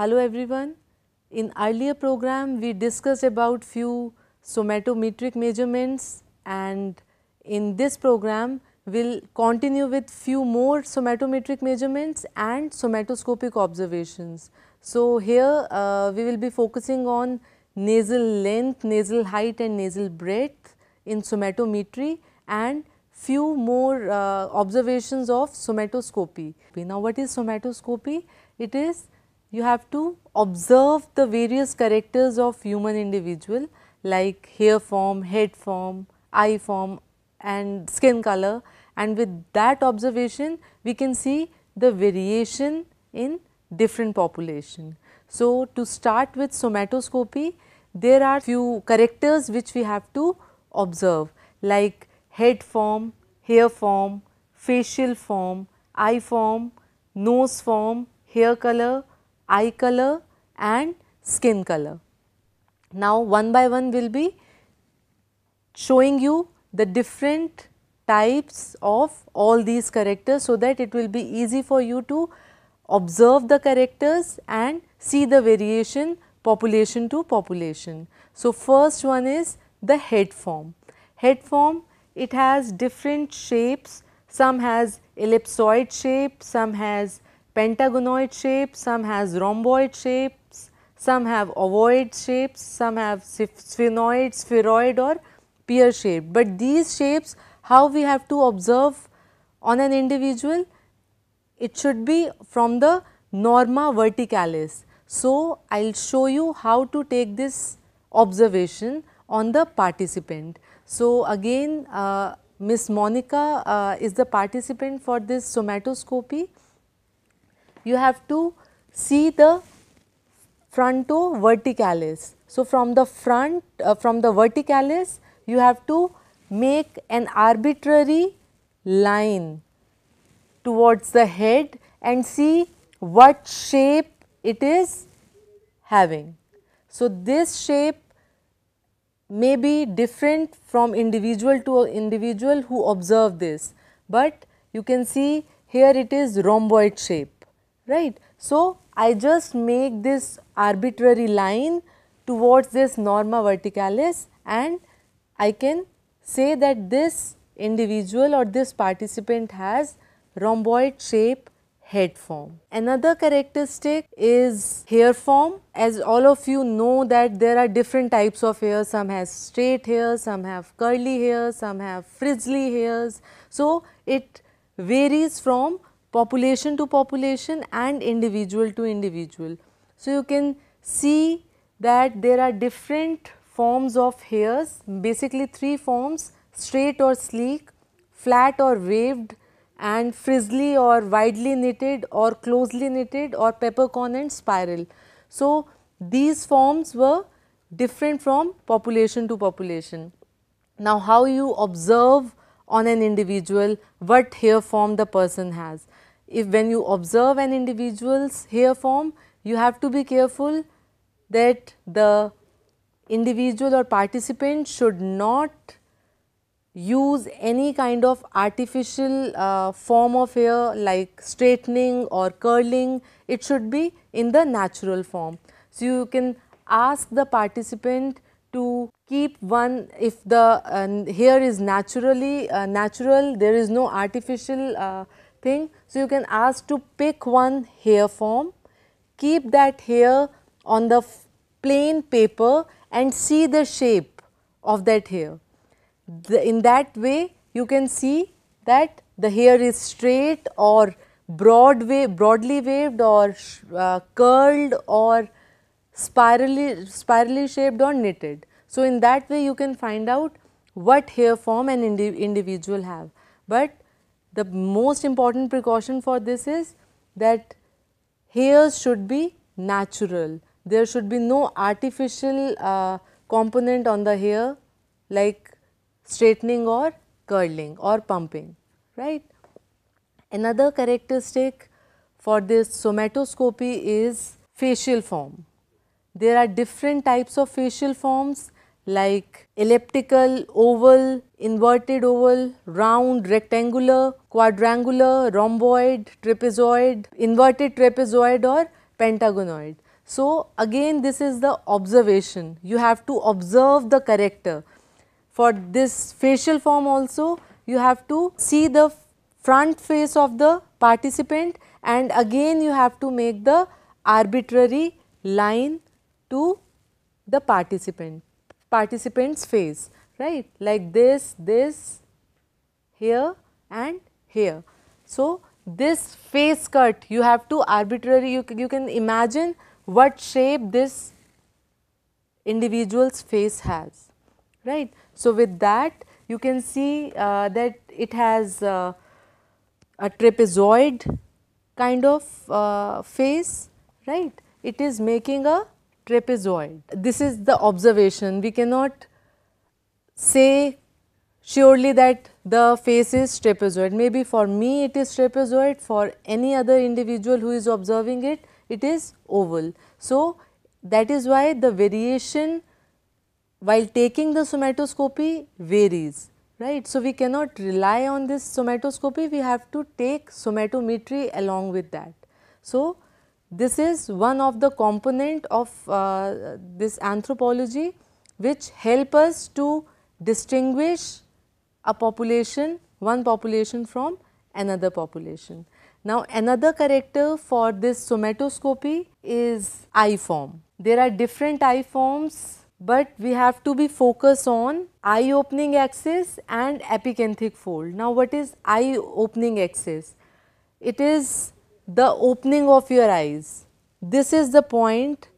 Hello everyone. In earlier program we discussed about few somatometric measurements and in this program we'll continue with few more somatometric measurements and somatoscopic observations. So here uh, we will be focusing on nasal length, nasal height and nasal breadth in somatometry and few more uh, observations of somatoscopy. Now what is somatoscopy? It is you have to observe the various characters of human individual like hair form, head form, eye form and skin color and with that observation we can see the variation in different population. So, to start with somatoscopy there are few characters which we have to observe like head form, hair form, facial form, eye form, nose form, hair color, eye color and skin color. Now one by one will be showing you the different types of all these characters so that it will be easy for you to observe the characters and see the variation population to population. So, first one is the head form. Head form it has different shapes, some has ellipsoid shape, some has pentagonoid shape, some has rhomboid shapes, some have ovoid shapes, some have sphenoid, spheroid or pear shape. But these shapes how we have to observe on an individual? It should be from the norma verticalis. So, I will show you how to take this observation on the participant. So, again uh, Miss Monica uh, is the participant for this somatoscopy you have to see the fronto verticalis. So, from the front uh, from the verticalis you have to make an arbitrary line towards the head and see what shape it is having. So, this shape may be different from individual to individual who observe this, but you can see here it is rhomboid shape right. So, I just make this arbitrary line towards this norma verticalis and I can say that this individual or this participant has rhomboid shape head form. Another characteristic is hair form. As all of you know that there are different types of hair, some have straight hair, some have curly hair, some have frizzly hairs. So, it varies from population to population and individual to individual. So, you can see that there are different forms of hairs basically three forms straight or sleek, flat or waved and frizzly or widely knitted or closely knitted or peppercorn and spiral. So, these forms were different from population to population. Now, how you observe on an individual what hair form the person has if when you observe an individual's hair form, you have to be careful that the individual or participant should not use any kind of artificial uh, form of hair like straightening or curling, it should be in the natural form. So, you can ask the participant to keep one if the uh, hair is naturally uh, natural, there is no artificial uh, thing. So, you can ask to pick one hair form, keep that hair on the plain paper and see the shape of that hair. The, in that way, you can see that the hair is straight or broad wave, broadly waved or uh, curled or spirally, spirally shaped or knitted. So, in that way you can find out what hair form an indi individual have. But the most important precaution for this is that hairs should be natural. There should be no artificial uh, component on the hair like straightening or curling or pumping, right. Another characteristic for this somatoscopy is facial form. There are different types of facial forms like elliptical, oval, inverted oval, round, rectangular quadrangular, rhomboid, trapezoid, inverted trapezoid or pentagonoid. So, again this is the observation, you have to observe the character. For this facial form also, you have to see the front face of the participant and again you have to make the arbitrary line to the participant, participant's face, right, like this, this, here and here. So, this face cut you have to arbitrary you, you can imagine what shape this individual's face has right. So, with that you can see uh, that it has uh, a trapezoid kind of uh, face right. It is making a trapezoid. This is the observation we cannot say surely that the face is trapezoid. Maybe for me it is trapezoid, for any other individual who is observing it, it is oval. So, that is why the variation while taking the somatoscopy varies, right. So, we cannot rely on this somatoscopy, we have to take somatometry along with that. So, this is one of the component of uh, this anthropology which help us to distinguish a population, one population from another population. Now, another character for this somatoscopy is eye form. There are different eye forms, but we have to be focused on eye opening axis and epicanthic fold. Now, what is eye opening axis? It is the opening of your eyes. This is the point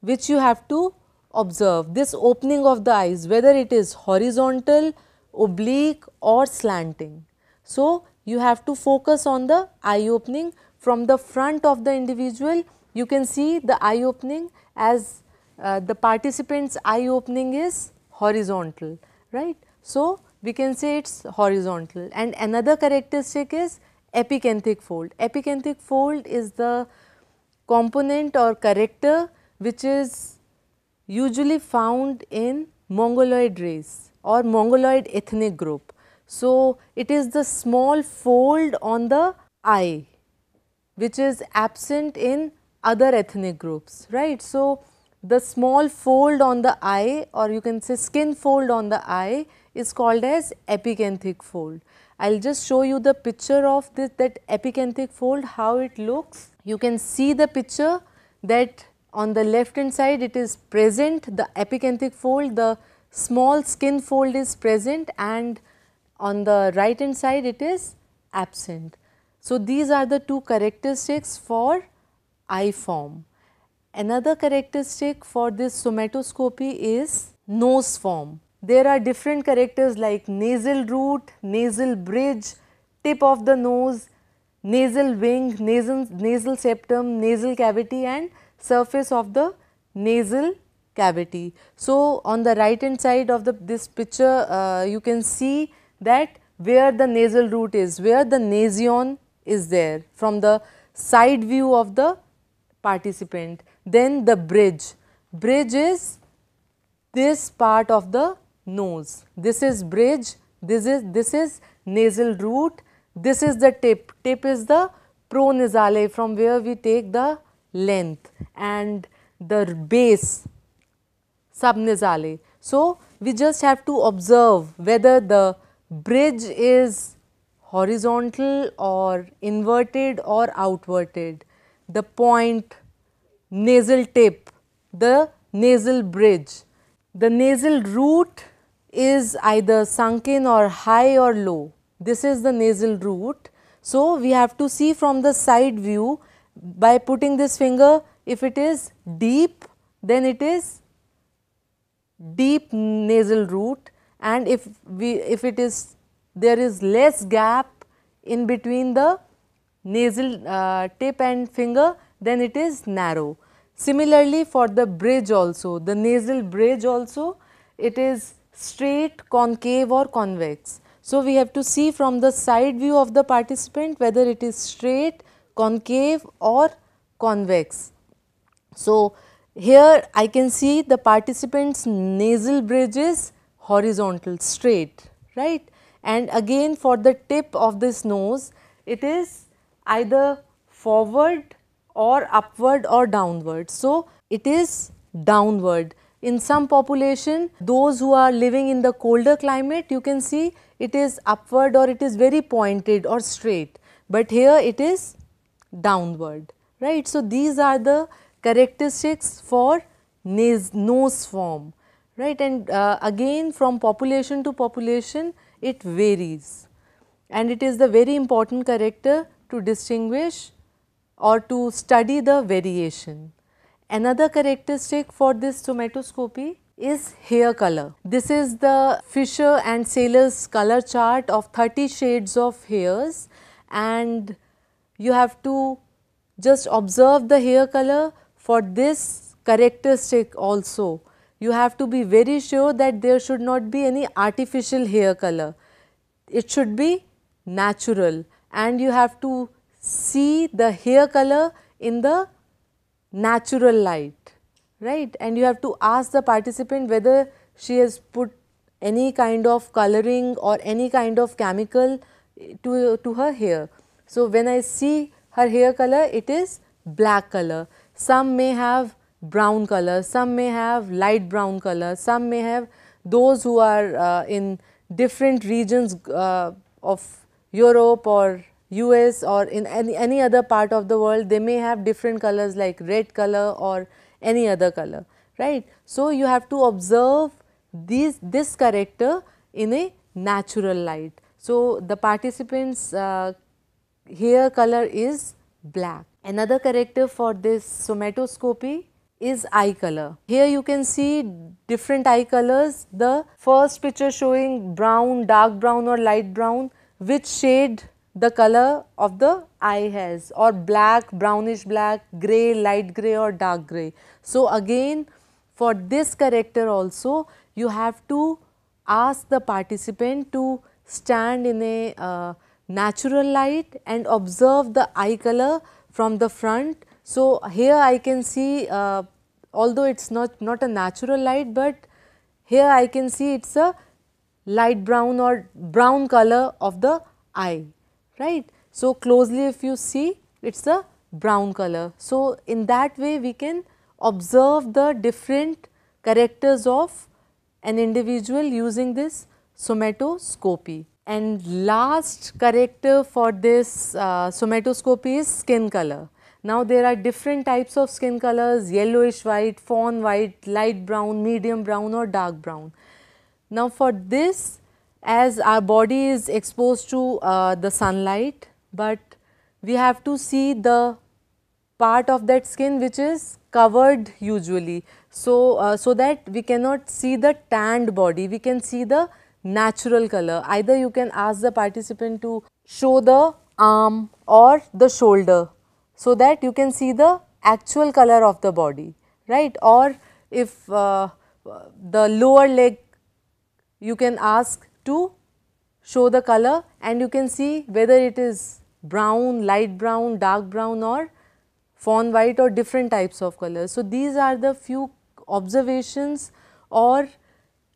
which you have to observe, this opening of the eyes, whether it is horizontal, oblique or slanting. So, you have to focus on the eye opening from the front of the individual you can see the eye opening as uh, the participant's eye opening is horizontal right. So, we can say it is horizontal and another characteristic is epicanthic fold. Epicanthic fold is the component or character which is usually found in mongoloid race or mongoloid ethnic group. So, it is the small fold on the eye which is absent in other ethnic groups, right. So, the small fold on the eye or you can say skin fold on the eye is called as epicanthic fold. I will just show you the picture of this that epicanthic fold how it looks. You can see the picture that on the left hand side it is present the epicanthic fold the small skin fold is present and on the right hand side it is absent. So, these are the two characteristics for eye form. Another characteristic for this somatoscopy is nose form. There are different characters like nasal root, nasal bridge, tip of the nose, nasal wing, nasal, nasal septum, nasal cavity and surface of the nasal cavity. So, on the right hand side of the, this picture uh, you can see that where the nasal root is, where the nasion is there from the side view of the participant. Then the bridge, bridge is this part of the nose, this is bridge, this is, this is nasal root, this is the tip, tip is the pronasale from where we take the length and the base subnasale. So, we just have to observe whether the bridge is horizontal or inverted or outverted, the point, nasal tip, the nasal bridge. The nasal root is either sunken or high or low. This is the nasal root. So, we have to see from the side view by putting this finger if it is deep then it is deep nasal root and if we if it is there is less gap in between the nasal uh, tip and finger then it is narrow. Similarly, for the bridge also the nasal bridge also it is straight concave or convex. So, we have to see from the side view of the participant whether it is straight concave or convex. So, here I can see the participants nasal bridges horizontal straight, right. And again for the tip of this nose, it is either forward or upward or downward. So, it is downward. In some population, those who are living in the colder climate, you can see it is upward or it is very pointed or straight, but here it is downward, right. So, these are the characteristics for nose form right and uh, again from population to population it varies and it is the very important character to distinguish or to study the variation. Another characteristic for this somatoscopy is hair color. This is the Fisher and Sailor's color chart of 30 shades of hairs and you have to just observe the hair color for this characteristic also you have to be very sure that there should not be any artificial hair color. It should be natural and you have to see the hair color in the natural light, right. And you have to ask the participant whether she has put any kind of coloring or any kind of chemical to, to her hair. So, when I see her hair color, it is black color some may have brown color, some may have light brown color, some may have those who are uh, in different regions uh, of Europe or US or in any, any other part of the world, they may have different colors like red color or any other color, right. So, you have to observe these, this character in a natural light. So, the participants uh, color is black. Another corrective for this somatoscopy is eye color. Here you can see different eye colors. The first picture showing brown, dark brown or light brown, which shade the color of the eye has or black, brownish black, grey, light grey or dark grey. So again for this corrector also you have to ask the participant to stand in a uh, natural light and observe the eye color from the front. So, here I can see uh, although it is not, not a natural light, but here I can see it is a light brown or brown color of the eye, right. So, closely if you see it is a brown color. So, in that way we can observe the different characters of an individual using this somatoscopy. And last character for this uh, somatoscopy is skin color. Now there are different types of skin colors yellowish white, fawn white, light brown, medium brown or dark brown. Now for this as our body is exposed to uh, the sunlight but we have to see the part of that skin which is covered usually. So, uh, so that we cannot see the tanned body, we can see the natural color. Either you can ask the participant to show the arm or the shoulder so that you can see the actual color of the body, right? Or if uh, the lower leg you can ask to show the color and you can see whether it is brown, light brown, dark brown or fawn white or different types of colors. So, these are the few observations or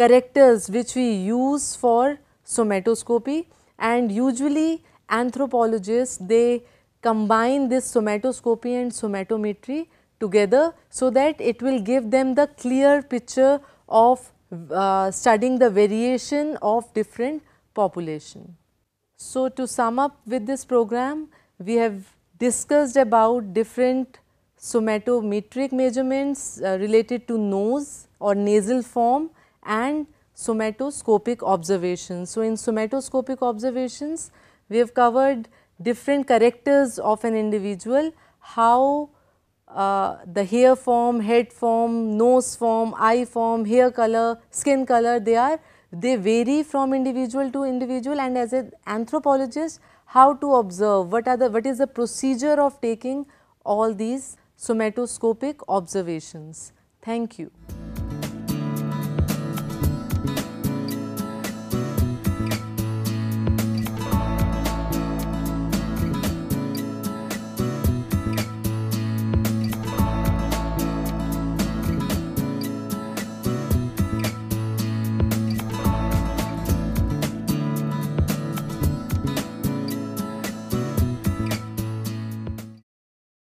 characters which we use for somatoscopy and usually anthropologists they combine this somatoscopy and somatometry together so that it will give them the clear picture of uh, studying the variation of different population. So, to sum up with this program we have discussed about different somatometric measurements uh, related to nose or nasal form and somatoscopic observations. So, in somatoscopic observations, we have covered different characters of an individual, how uh, the hair form, head form, nose form, eye form, hair color, skin color, they are they vary from individual to individual and as an anthropologist how to observe what are the what is the procedure of taking all these somatoscopic observations. Thank you.